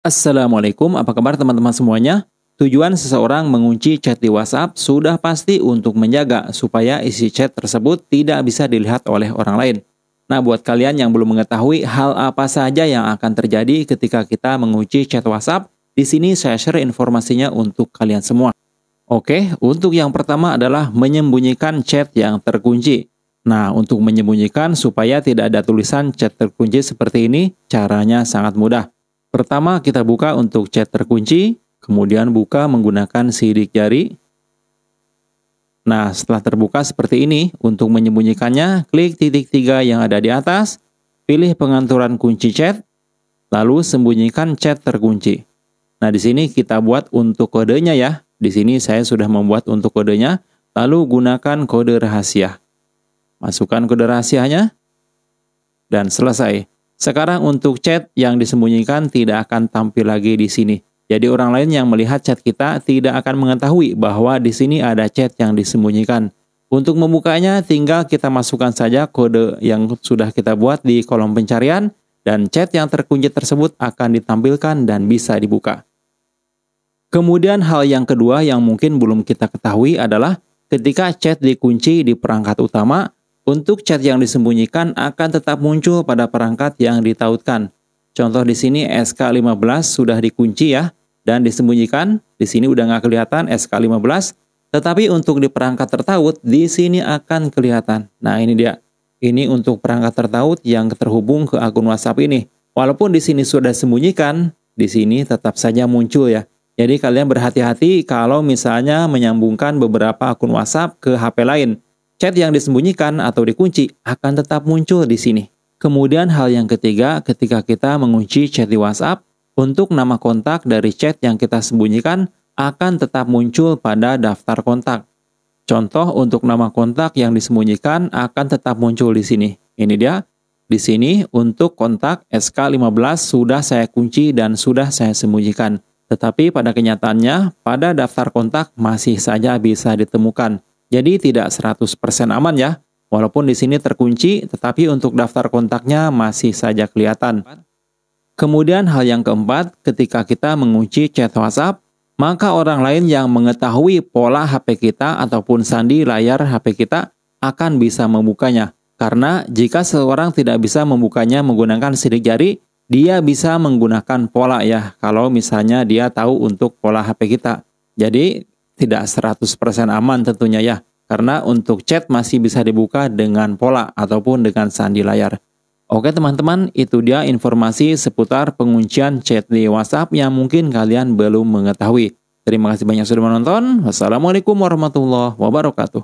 Assalamualaikum, apa kabar teman-teman semuanya? Tujuan seseorang mengunci chat di WhatsApp sudah pasti untuk menjaga supaya isi chat tersebut tidak bisa dilihat oleh orang lain. Nah, buat kalian yang belum mengetahui hal apa saja yang akan terjadi ketika kita mengunci chat WhatsApp, di sini saya share informasinya untuk kalian semua. Oke, untuk yang pertama adalah menyembunyikan chat yang terkunci. Nah, untuk menyembunyikan supaya tidak ada tulisan chat terkunci seperti ini, caranya sangat mudah Pertama kita buka untuk chat terkunci, kemudian buka menggunakan sidik jari. Nah, setelah terbuka seperti ini, untuk menyembunyikannya, klik titik tiga yang ada di atas, pilih pengaturan kunci chat, lalu sembunyikan chat terkunci. Nah, di sini kita buat untuk kodenya ya. Di sini saya sudah membuat untuk kodenya, lalu gunakan kode rahasia. Masukkan kode rahasianya, dan selesai. Sekarang untuk chat yang disembunyikan tidak akan tampil lagi di sini. Jadi orang lain yang melihat chat kita tidak akan mengetahui bahwa di sini ada chat yang disembunyikan. Untuk membukanya tinggal kita masukkan saja kode yang sudah kita buat di kolom pencarian dan chat yang terkunci tersebut akan ditampilkan dan bisa dibuka. Kemudian hal yang kedua yang mungkin belum kita ketahui adalah ketika chat dikunci di perangkat utama, untuk cat yang disembunyikan akan tetap muncul pada perangkat yang ditautkan. Contoh di sini SK15 sudah dikunci ya dan disembunyikan. Di sini udah nggak kelihatan SK15. Tetapi untuk di perangkat tertaut di sini akan kelihatan. Nah ini dia. Ini untuk perangkat tertaut yang terhubung ke akun WhatsApp ini. Walaupun di sini sudah disembunyikan, di sini tetap saja muncul ya. Jadi kalian berhati-hati kalau misalnya menyambungkan beberapa akun WhatsApp ke HP lain. Chat yang disembunyikan atau dikunci akan tetap muncul di sini. Kemudian hal yang ketiga, ketika kita mengunci chat di WhatsApp, untuk nama kontak dari chat yang kita sembunyikan akan tetap muncul pada daftar kontak. Contoh untuk nama kontak yang disembunyikan akan tetap muncul di sini. Ini dia. Di sini untuk kontak SK15 sudah saya kunci dan sudah saya sembunyikan. Tetapi pada kenyataannya, pada daftar kontak masih saja bisa ditemukan. Jadi tidak 100% aman ya. Walaupun di sini terkunci, tetapi untuk daftar kontaknya masih saja kelihatan. Kemudian hal yang keempat, ketika kita mengunci chat WhatsApp, maka orang lain yang mengetahui pola HP kita ataupun sandi layar HP kita akan bisa membukanya. Karena jika seseorang tidak bisa membukanya menggunakan sidik jari, dia bisa menggunakan pola ya kalau misalnya dia tahu untuk pola HP kita. Jadi tidak 100% aman tentunya ya, karena untuk chat masih bisa dibuka dengan pola ataupun dengan sandi layar. Oke teman-teman, itu dia informasi seputar penguncian chat di WhatsApp yang mungkin kalian belum mengetahui. Terima kasih banyak sudah menonton. Wassalamualaikum warahmatullahi wabarakatuh.